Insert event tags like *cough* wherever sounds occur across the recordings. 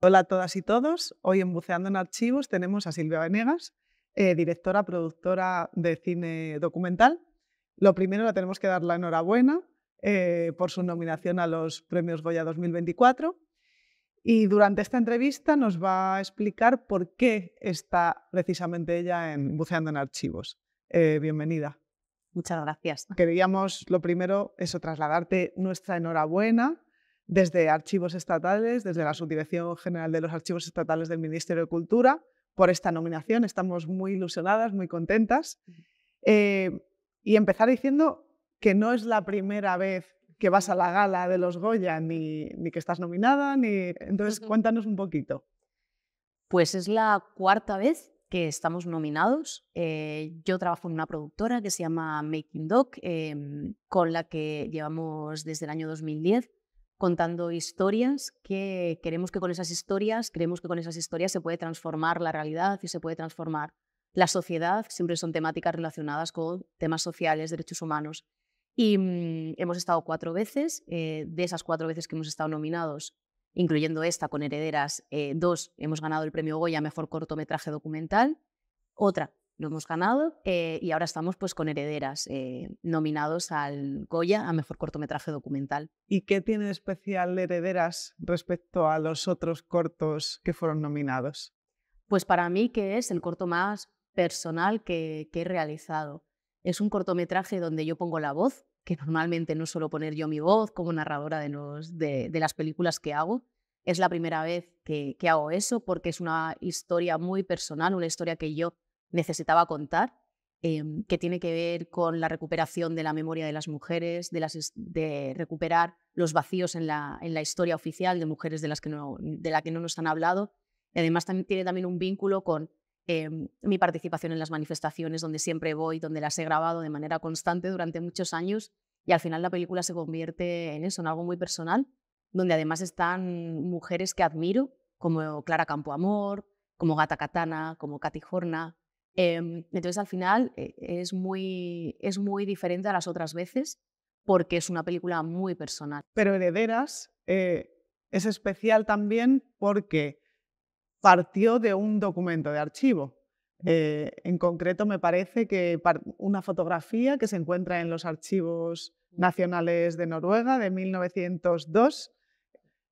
Hola a todas y todos. Hoy en Buceando en Archivos tenemos a Silvia Venegas, eh, directora, productora de cine documental. Lo primero la tenemos que dar la enhorabuena eh, por su nominación a los Premios Goya 2024. Y durante esta entrevista nos va a explicar por qué está precisamente ella en Buceando en Archivos. Eh, bienvenida. Muchas gracias. Queríamos, lo primero, eso, trasladarte nuestra enhorabuena desde archivos estatales, desde la Subdirección General de los Archivos Estatales del Ministerio de Cultura, por esta nominación. Estamos muy ilusionadas, muy contentas. Eh, y empezar diciendo que no es la primera vez que vas a la gala de los Goya, ni, que estás nominada, ni... Entonces, cuéntanos un poquito. Pues es la cuarta vez que estamos nominados. Eh, yo trabajo en una productora que se llama Making Doc, em, con la que llevamos desde el año 2010 contando historias que queremos que con esas historias, creemos que con esas historias se puede transformar la realidad y se puede transformar la sociedad, siempre son temáticas relacionadas con temas sociales, derechos humanos. Y mm, hemos estado cuatro veces, eh, de esas cuatro veces que hemos estado nominados, incluyendo esta con Herederas, eh, dos hemos ganado el premio Goya Mejor Cortometraje Documental, otra lo hemos ganado eh, y ahora estamos pues con Herederas, eh, nominados al Goya a Mejor Cortometraje Documental. ¿Y qué tiene especial Herederas respecto a los otros cortos que fueron nominados? Pues para mí que es el corto más personal que, he realizado. Es un cortometraje donde yo pongo la voz, que normalmente no suelo poner yo mi voz como narradora de, los, de, las películas que hago. Es la primera vez que hago eso porque es una historia muy personal, una historia que yo necesitaba contar, em, que tiene que ver con la recuperación de la memoria de las mujeres, de, las, recuperar los vacíos en la, historia oficial de mujeres de, las que no, de la que no nos han hablado. además también, tiene también un vínculo con em, mi participación en las manifestaciones, donde siempre voy, donde las he grabado de manera constante durante muchos años. Y al final la película se convierte en eso, en algo muy personal, donde además están mujeres que admiro, como Clara Campoamor, como Gata Katana, como Katy Horna, Em, entonces, al final, eh, es muy, es muy diferente a las otras veces porque es una película muy personal. Pero Herederas eh, es especial también porque partió de un documento de archivo. Eh, en concreto, me parece que una fotografía que se encuentra en los archivos mm. nacionales de Noruega de 1902.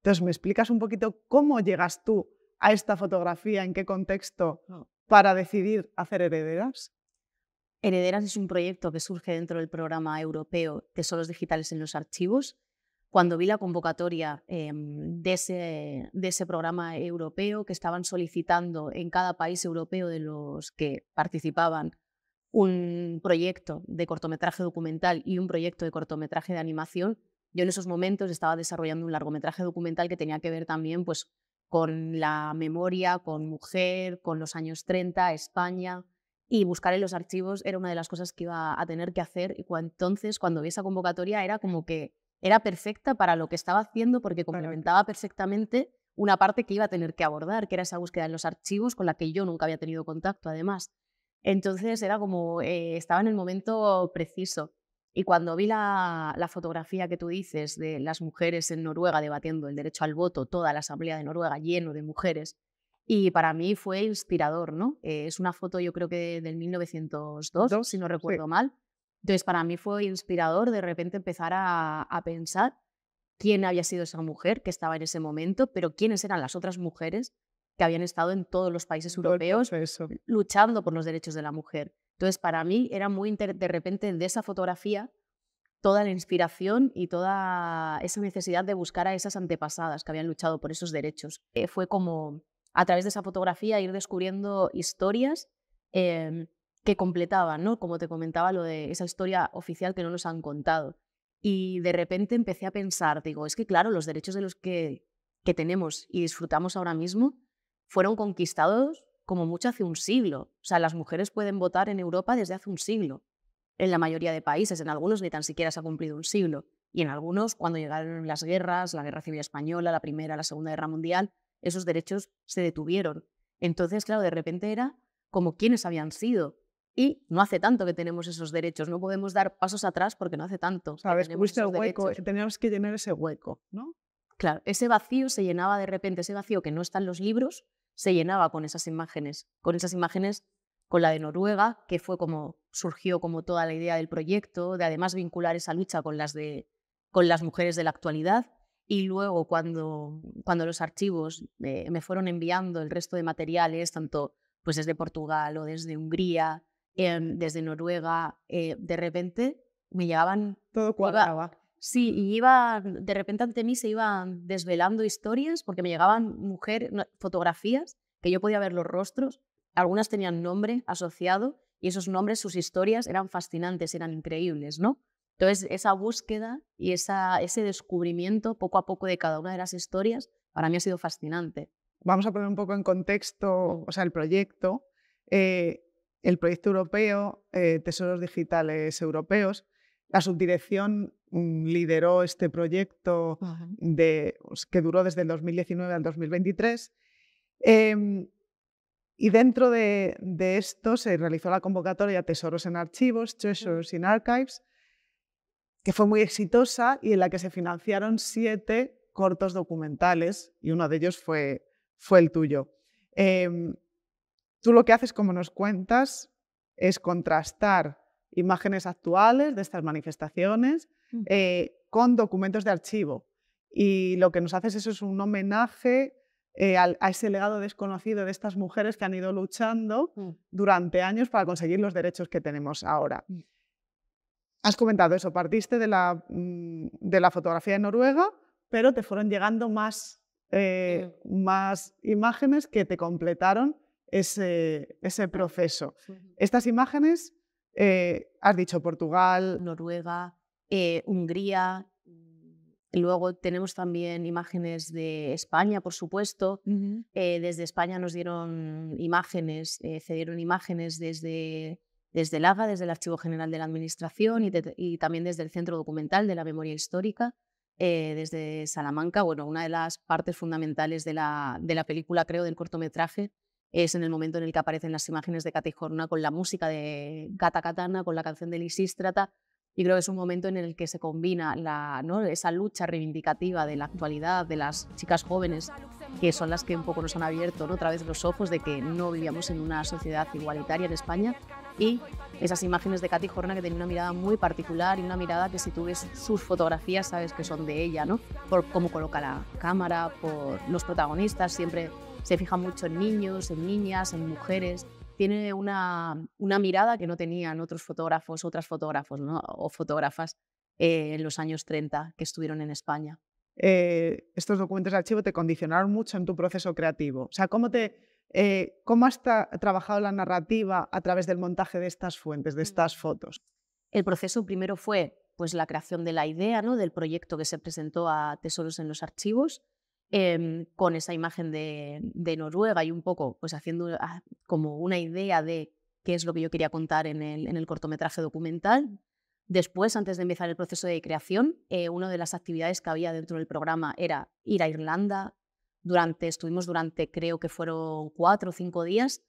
Entonces, ¿me explicas un poquito cómo llegas tú a esta fotografía? ¿En qué contexto? Oh para decidir hacer herederas? Herederas es un proyecto que surge dentro del programa europeo Tesoros Digitales en los Archivos. Cuando vi la convocatoria em, de, ese, de ese programa europeo que estaban solicitando en cada país europeo de los que participaban un proyecto de cortometraje documental y un proyecto de cortometraje de animación, yo en esos momentos estaba desarrollando un largometraje documental que tenía que ver también pues, con la memoria, con mujer, con los años 30, España. Y buscar en los archivos era una de las cosas que iba a tener que hacer. Y cuando, entonces, cuando vi esa convocatoria, era como que era perfecta para lo que estaba haciendo porque complementaba perfectamente una parte que iba a tener que abordar, que era esa búsqueda en los archivos con la que yo nunca había tenido contacto, además. Entonces era como, eh, estaba en el momento preciso. Y cuando vi la, fotografía que tú dices de las mujeres en Noruega debatiendo el derecho al voto, toda la Asamblea de Noruega lleno de mujeres, y para mí fue inspirador, ¿no? Eh, es una foto yo creo que del 1902, si no recuerdo mal. Entonces para mí fue inspirador de repente empezar a pensar quién había sido esa mujer que estaba en ese momento, pero quiénes eran las otras mujeres que habían estado en todos los países europeos luchando por los derechos de la mujer. Entonces, para mí era muy de repente de esa fotografía toda la inspiración y toda esa necesidad de buscar a esas antepasadas que habían luchado por esos derechos. Eh, fue como a través de esa fotografía ir descubriendo historias em, que completaban, ¿no? Como te comentaba, lo de esa historia oficial que no nos han contado. Y de repente empecé a pensar, digo, es que claro, los derechos de los que, que tenemos y disfrutamos ahora mismo fueron conquistados como mucho hace un siglo. O sea, las mujeres pueden votar en Europa desde hace un siglo. En la mayoría de países, en algunos ni tan siquiera se ha cumplido un siglo. Y en algunos, cuando llegaron las guerras, la Guerra Civil Española, la Primera, la Segunda Guerra Mundial, esos derechos se detuvieron. Entonces, claro, de repente era como quienes habían sido. Y no hace tanto que tenemos esos derechos, no podemos dar pasos atrás porque no hace tanto. Sabes, que el hueco, eh, teníamos que llenar ese hueco, ¿no? Claro, ese vacío se llenaba de repente, ese vacío que no está en los libros, se llenaba con esas imágenes, con esas imágenes con la de Noruega, que fue como surgió como toda la idea del proyecto, de además vincular esa lucha con las, de, con las mujeres de la actualidad. Y luego cuando, cuando los archivos eh, me fueron enviando el resto de materiales, tanto pues desde Portugal o desde Hungría, em, desde Noruega, eh, de repente me llegaban... Todo cuadraba. Sí, y iba, de repente ante mí se iban desvelando historias porque me llegaban fotografías que yo podía ver los rostros, algunas tenían nombre asociado y esos nombres, sus historias eran fascinantes, eran increíbles, ¿no? Entonces, esa búsqueda y esa, ese descubrimiento poco a poco de cada una de las historias para mí ha sido fascinante. Vamos a poner un poco en contexto, o sea, el proyecto, eh, el proyecto europeo, eh, Tesoros Digitales Europeos, la subdirección Mm, lideró este proyecto de, pues, que duró desde el 2019 al 2023. Em, y dentro de, esto se realizó la convocatoria Tesoros en Archivos, Treasures in Archives, que fue muy exitosa y en la que se financiaron siete cortos documentales y uno de ellos fue, fue el tuyo. Em, tú lo que haces, como nos cuentas, es contrastar imágenes actuales de estas manifestaciones mm. eh, con documentos de archivo. Y lo que nos hace es eso, es un homenaje eh, a ese legado desconocido de estas mujeres que han ido luchando mm. durante años para conseguir los derechos que tenemos ahora. Mm. Has comentado eso, partiste de la, de la fotografía de Noruega, pero te fueron llegando más, eh, más imágenes que te completaron ese, ah, proceso. Estas imágenes eh, has dicho Portugal. Noruega, eh, Hungría. Mm, luego tenemos también imágenes de España, por supuesto. Eh, desde España nos dieron imágenes, se dieron imágenes desde, desde el desde el Archivo General de la Administración y, también desde el Centro Documental de la Memoria Histórica. desde Salamanca, bueno, una de las partes fundamentales de de la película, creo, del cortometraje, es en el momento en el que aparecen las imágenes de Catijorna con la música de Gata Katana, con la canción de Lisístrata. Y creo que es un momento en el que se combina la, ¿no? esa lucha reivindicativa de la actualidad, de las chicas jóvenes, que son las que un poco nos han abierto otra vez los ojos de que no vivíamos en una sociedad igualitaria en España, y esas imágenes de Katy que tienen una mirada muy particular y una mirada que si tú ves sus fotografías sabes que son de ella, ¿no? Por cómo coloca la cámara, por los protagonistas, siempre se fija mucho en niños, en niñas, en mujeres. Tiene una, mirada que no tenían otros fotógrafos, otras fotógrafos o fotógrafas eh, en los años 30 que estuvieron en España. Eh, estos documentos de archivo te condicionaron mucho en tu proceso creativo. O sea, ¿cómo, te, eh, cómo has trabajado la narrativa a través del montaje de estas fuentes, de estas mm. fotos? El proceso primero fue pues, la creación de la idea, ¿no? del proyecto que se presentó a Tesoros en los Archivos. Em, con esa imagen de, Noruega y un poco pues haciendo ah, como una idea de qué es lo que yo quería contar en el, en el cortometraje documental. Después, antes de empezar el proceso de creación, eh, una de las actividades que había dentro del programa era ir a Irlanda. Durante, estuvimos durante, creo que fueron cuatro o cinco días,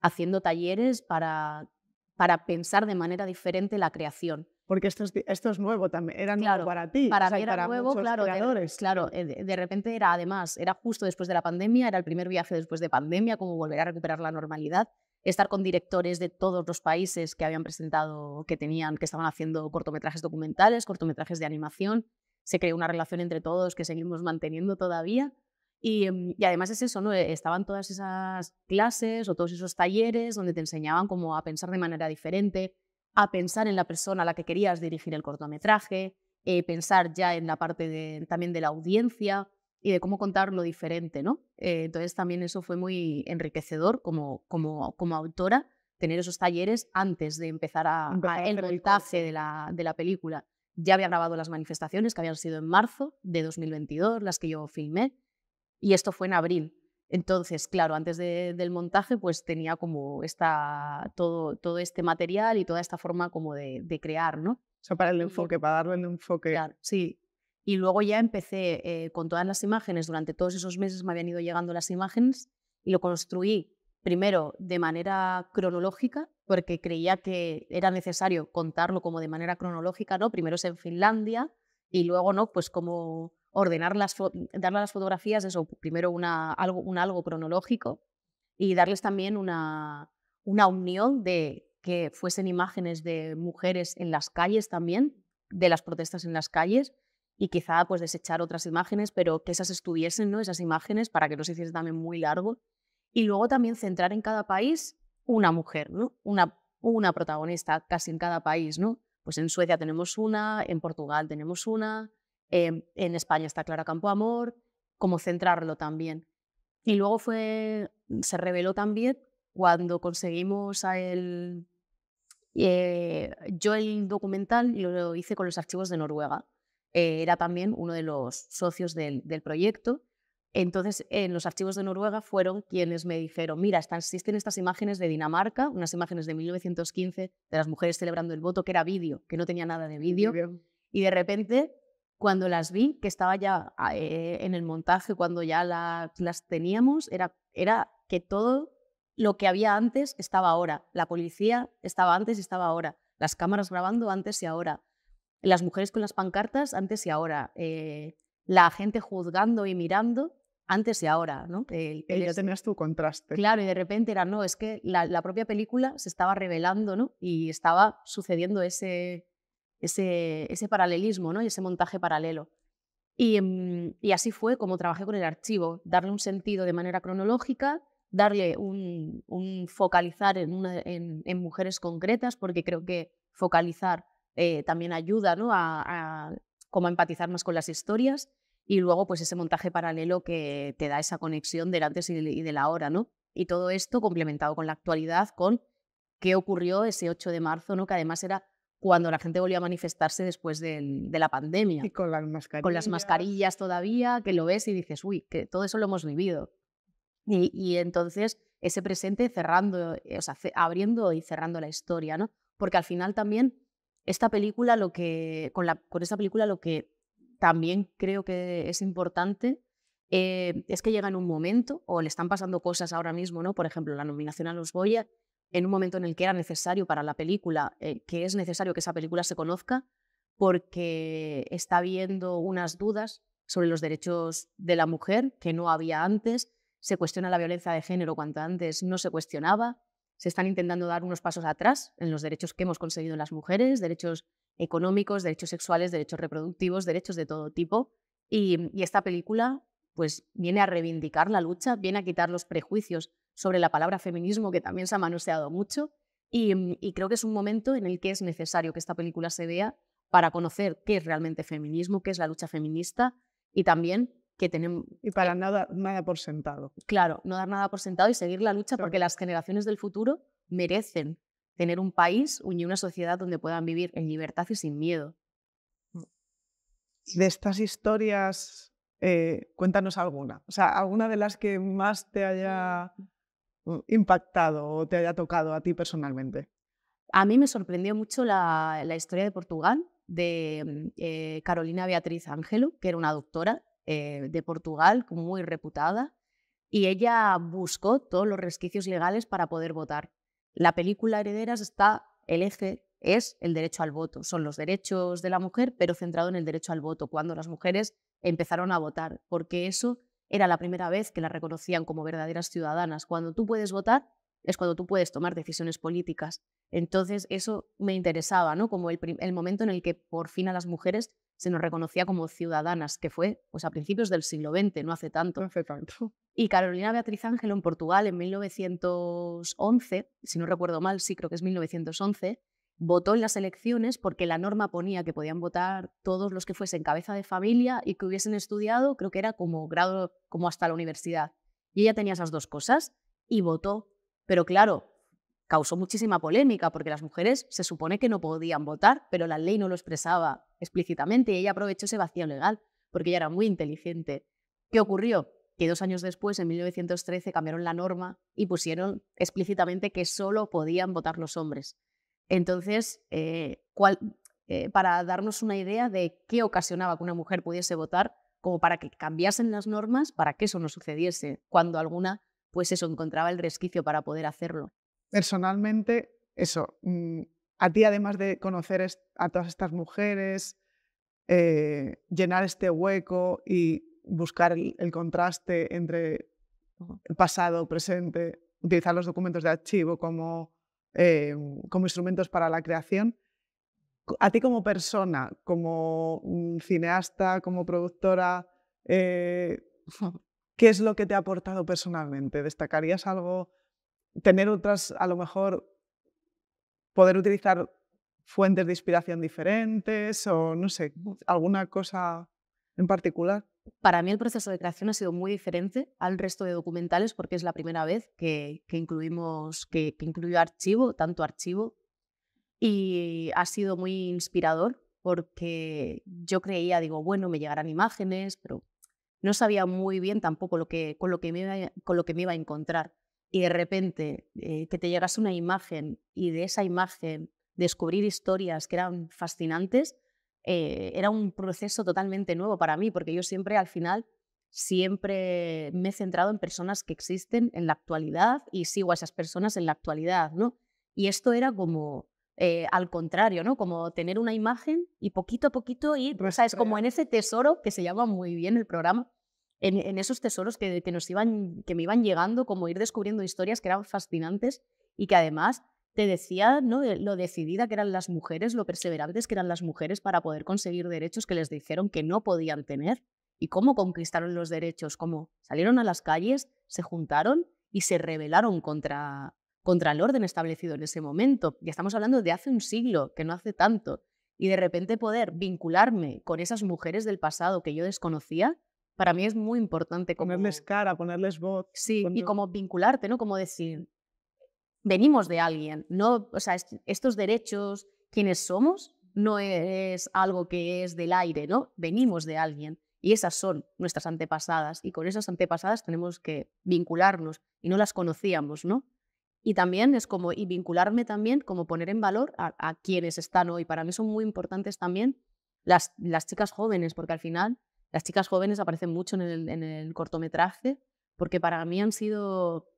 haciendo talleres para, para pensar de manera diferente la creación porque esto es, nuevo también, era nuevo para ti. Para o creadores. era nuevo, claro. Eh, de, claro, de repente era además, era justo después de la pandemia, era el primer viaje después de pandemia, como volver a recuperar la normalidad, estar con directores de todos los países que habían presentado, que tenían, que estaban haciendo cortometrajes documentales, cortometrajes de animación. Se creó una relación entre todos que seguimos manteniendo todavía. Y, mm, y, además es eso, ¿no? Eh, estaban todas esas clases o todos esos talleres donde te enseñaban cómo a pensar de manera diferente, a pensar en la persona a la que querías dirigir el cortometraje, eh, pensar ya en la parte también de la audiencia y de cómo contar lo diferente, ¿no? Eh, entonces también eso fue muy enriquecedor como, como, como autora, tener esos talleres antes de empezar a, el montaje de la, de la película. Ya había grabado las manifestaciones que habían sido en marzo de 2022, las que yo filmé, y esto fue en abril. Entonces, claro, antes del montaje, pues tenía como esta, todo, todo este material y toda esta forma como de, crear, ¿no? O sea, para el enfoque, para darle un enfoque. Claro, sí. Y luego ya empecé eh, con todas las imágenes, durante todos esos meses me habían ido llegando las imágenes y lo construí primero de manera cronológica, porque creía que era necesario contarlo como de manera cronológica, ¿no? Primero es en Finlandia y luego, ¿no? Pues como ordenar las, darle las fotografías eso, primero algo, un algo cronológico y darles también una, unión de que fuesen imágenes de mujeres en las calles también, de las protestas en las calles y quizá pues desechar otras imágenes, pero que esas estuviesen, ¿no? Esas imágenes para que no se hiciese también muy largo y luego también centrar en cada país una mujer, Una una protagonista casi en cada país, ¿no? Pues en Suecia tenemos una, en Portugal tenemos una, Em, en España está Clara Campoamor, cómo centrarlo también. Y luego fue, mm, se reveló también cuando conseguimos a él. Eh, yo el documental lo hice con los archivos de Noruega. Eh, era también uno de los socios del, del proyecto. Entonces, en los archivos de Noruega fueron quienes me dijeron, mira, están, existen estas imágenes de Dinamarca, unas imágenes de 1915 de las mujeres celebrando el voto, que era vídeo, que no tenía nada de vídeo. Y de repente cuando las vi, que estaba ya ah, eh, en el montaje, cuando ya las teníamos, era, era que todo lo que había antes estaba ahora. La policía estaba antes y estaba ahora. Las cámaras grabando antes y ahora. Las mujeres con las pancartas antes y ahora. Eh, la gente juzgando y mirando antes y ahora, ¿no? El, tenías tu contraste. Claro, y de repente era, no, es que la, la propia película se estaba revelando, ¿no? Y estaba sucediendo ese, ese, paralelismo ¿no? y ese montaje paralelo. Mm, y, así fue como trabajé con el archivo, darle un sentido de manera cronológica, darle un, focalizar en, mujeres concretas, porque creo que focalizar eh, también ayuda a, como empatizar más con las historias y luego pues ese montaje paralelo que te da esa conexión del antes y del ahora, ¿no? Y todo esto complementado con la actualidad, con qué ocurrió ese 8 de marzo, ¿no? Que además era cuando la gente volvió a manifestarse después de la pandemia. Y con las mascarillas. Con las mascarillas todavía, que lo ves y dices, uy, que todo eso lo hemos vivido. Y, entonces ese presente cerrando, eh, o sea, abriendo y cerrando la historia, ¿no? Porque al final también esta película lo que, con, la, esta película lo que también creo que es importante eh, es que llega en un momento, o le están pasando cosas ahora mismo, ¿no? Por ejemplo, la nominación a los Goya, en un momento en el que era necesario para la película, eh, que es necesario que esa película se conozca, porque está habiendo unas dudas sobre los derechos de la mujer que no había antes, se cuestiona la violencia de género cuanto antes no se cuestionaba, se están intentando dar unos pasos atrás en los derechos que hemos conseguido en las mujeres, derechos económicos, derechos sexuales, derechos reproductivos, derechos de todo tipo. Y, y esta película pues viene a reivindicar la lucha, viene a quitar los prejuicios sobre la palabra feminismo, que también se ha manoseado mucho. Mm, y, creo que es un momento en el que es necesario que esta película se vea para conocer qué es realmente feminismo, qué es la lucha feminista y también que tenemos... Y para nada, nada por sentado. Claro, no dar nada por sentado y seguir la lucha porque las generaciones del futuro merecen tener un país y una sociedad donde puedan vivir en libertad y sin miedo. Mm. De estas historias, eh, cuéntanos alguna. O sea, alguna de las que más te mm. haya Mm, impactado o te haya tocado a ti personalmente? A mí me sorprendió mucho la, historia de Portugal de mm, eh, Carolina Beatriz Ángelo, que era una doctora eh, de Portugal muy reputada, y ella buscó todos los resquicios legales para poder votar. La película Herederas está, el eje es el derecho al voto, son los derechos de la mujer, pero centrado en el derecho al voto, cuando las mujeres empezaron a votar, porque eso era la primera vez que la reconocían como verdaderas ciudadanas. Cuando tú puedes votar es cuando tú puedes tomar decisiones políticas. Entonces eso me interesaba, ¿no? Como el, momento en el que por fin a las mujeres se nos reconocía como ciudadanas, que fue pues, a principios del siglo XX, no hace tanto. No hace tanto. Y Carolina Beatriz Ángel en Portugal en 1911, si no recuerdo mal, sí creo que es 1911, votó en las elecciones porque la norma ponía que podían votar todos los que fuesen cabeza de familia y que hubiesen estudiado, creo que era como grado, como hasta la universidad. Y ella tenía esas dos cosas y votó. Pero claro, causó muchísima polémica porque las mujeres se supone que no podían votar, pero la ley no lo expresaba explícitamente y ella aprovechó ese vacío legal porque ella era muy inteligente. ¿Qué ocurrió? Que dos años después, en 1913, cambiaron la norma y pusieron explícitamente que solo podían votar los hombres. Entonces, eh, eh, para darnos una idea de qué ocasionaba que una mujer pudiese votar, como para que cambiasen las normas para que eso no sucediese, cuando alguna, pues eso, encontraba el resquicio para poder hacerlo. Personalmente, eso, mm, a ti además de conocer a todas estas mujeres, eh, llenar este hueco y buscar el, el contraste entre el pasado, presente, utilizar los documentos de archivo como eh, como instrumentos para la creación. A ti como persona, como mm, cineasta, como productora, eh, ¿qué es lo que te ha aportado personalmente? ¿Destacarías algo? Tener otras, a lo mejor, poder utilizar fuentes de inspiración diferentes o no sé, alguna cosa en particular? Para mí el proceso de creación ha sido muy diferente al resto de documentales porque es la primera vez que, incluimos, que, incluyo archivo, tanto archivo, y ha sido muy inspirador porque yo creía, digo, bueno, me llegarán imágenes, pero no sabía muy bien tampoco lo que, con, lo que me iba, con lo que me iba a encontrar. Y de repente eh, que te llegas una imagen y de esa imagen descubrir historias que eran fascinantes, eh, era un proceso totalmente nuevo para mí, porque yo siempre al final siempre me he centrado en personas que existen en la actualidad y sigo a esas personas en la actualidad, ¿no? Y esto era como eh, al contrario, ¿no? Como tener una imagen y poquito a poquito ir, sea, ¿sabes? Como en ese tesoro que se llama muy bien el programa, en, esos tesoros que, que, nos iban, que me iban llegando, como ir descubriendo historias que eran fascinantes y que además te decía ¿no? lo decidida que eran las mujeres, lo perseverantes que eran las mujeres para poder conseguir derechos que les dijeron que no podían tener y cómo conquistaron los derechos, cómo salieron a las calles, se juntaron y se rebelaron contra, contra el orden establecido en ese momento. Ya estamos hablando de hace un siglo, que no hace tanto. Y de repente poder vincularme con esas mujeres del pasado que yo desconocía, para mí es muy importante. Ponerles cara, ponerles voz. Sí, y como vincularte, ¿no? Como decir, venimos de alguien, no, o sea, estos derechos, quienes somos, no es algo que es del aire, ¿no? Venimos de alguien y esas son nuestras antepasadas y con esas antepasadas tenemos que vincularnos y no las conocíamos, ¿no? Y también es como, y vincularme también, como poner en valor a, quienes están hoy. Para mí son muy importantes también las, las chicas jóvenes, porque al final las chicas jóvenes aparecen mucho en el, en el cortometraje, porque para mí han sido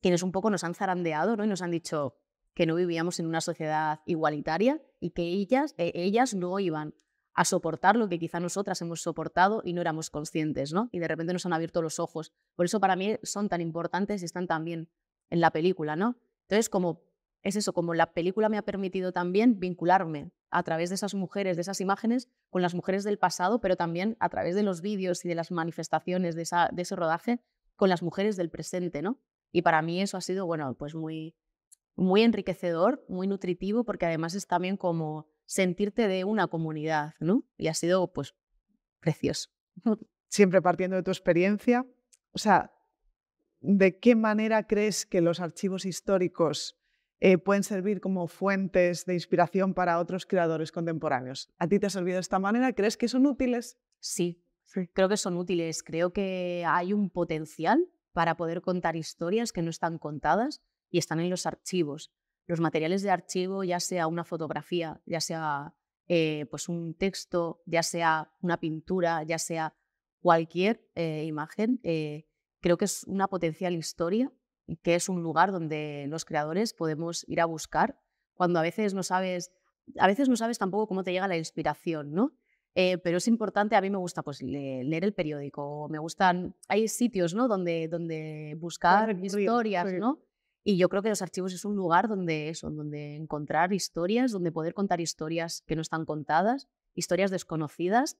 quienes un poco nos han zarandeado ¿no? y nos han dicho que no vivíamos en una sociedad igualitaria y que ellas, eh, ellas no iban a soportar lo que quizá nosotras hemos soportado y no éramos conscientes, ¿no? Y de repente nos han abierto los ojos. Por eso para mí son tan importantes y están también en la película, ¿no? Entonces, como es eso, como la película me ha permitido también vincularme a través de esas mujeres, de esas imágenes, con las mujeres del pasado, pero también a través de los vídeos y de las manifestaciones de, de ese rodaje, con las mujeres del presente, ¿no? Y para mí eso ha sido, bueno, pues muy, muy enriquecedor, muy nutritivo, porque además es también como sentirte de una comunidad, ¿no? Y ha sido, pues, precioso. *laughs* Siempre partiendo de tu experiencia, o sea, ¿de qué manera crees que los archivos históricos eh, pueden servir como fuentes de inspiración para otros creadores contemporáneos? ¿A ti te ha servido de esta manera? ¿Crees que son útiles? sí. creo que son útiles. Creo que hay un potencial para poder contar historias que no están contadas y están en los archivos. Los materiales de archivo, ya sea una fotografía, ya sea eh, pues un texto, ya sea una pintura, ya sea cualquier eh, imagen, eh, creo que es una potencial historia, y que es un lugar donde los creadores podemos ir a buscar cuando a veces no sabes, a veces no sabes tampoco cómo te llega la inspiración, ¿no? Eh, pero es importante, a mí me gusta pues, leer el periódico, me gustan, hay sitios ¿no? donde, donde buscar historias, ¿no? Y yo creo que los archivos es un lugar donde eso, donde encontrar historias, donde poder contar historias que no están contadas, historias desconocidas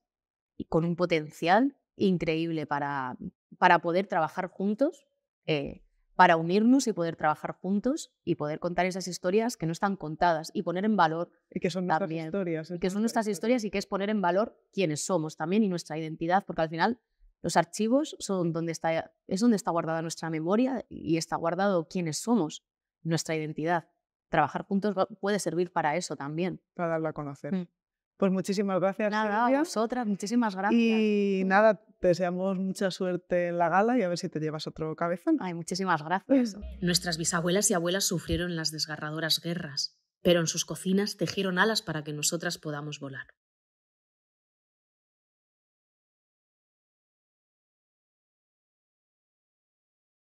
y con un potencial increíble para, para poder trabajar juntos eh, para unirnos y poder trabajar juntos y poder contar esas historias que no están contadas y poner en valor y que son nuestras historias y que son nuestras historias y que es poner en valor quiénes somos también y nuestra identidad porque al final los archivos son donde está es donde está guardada nuestra memoria y está guardado quiénes somos nuestra identidad trabajar juntos puede servir para eso también para darla a conocer mm. Pues muchísimas gracias. Nada, a vosotras, muchísimas gracias. Y mm. nada, te deseamos mucha suerte en la gala y a ver si te llevas otro cabezón. Ay, muchísimas gracias. *laughs* Nuestras bisabuelas y abuelas sufrieron las desgarradoras guerras, pero en sus cocinas tejieron alas para que nosotras podamos volar.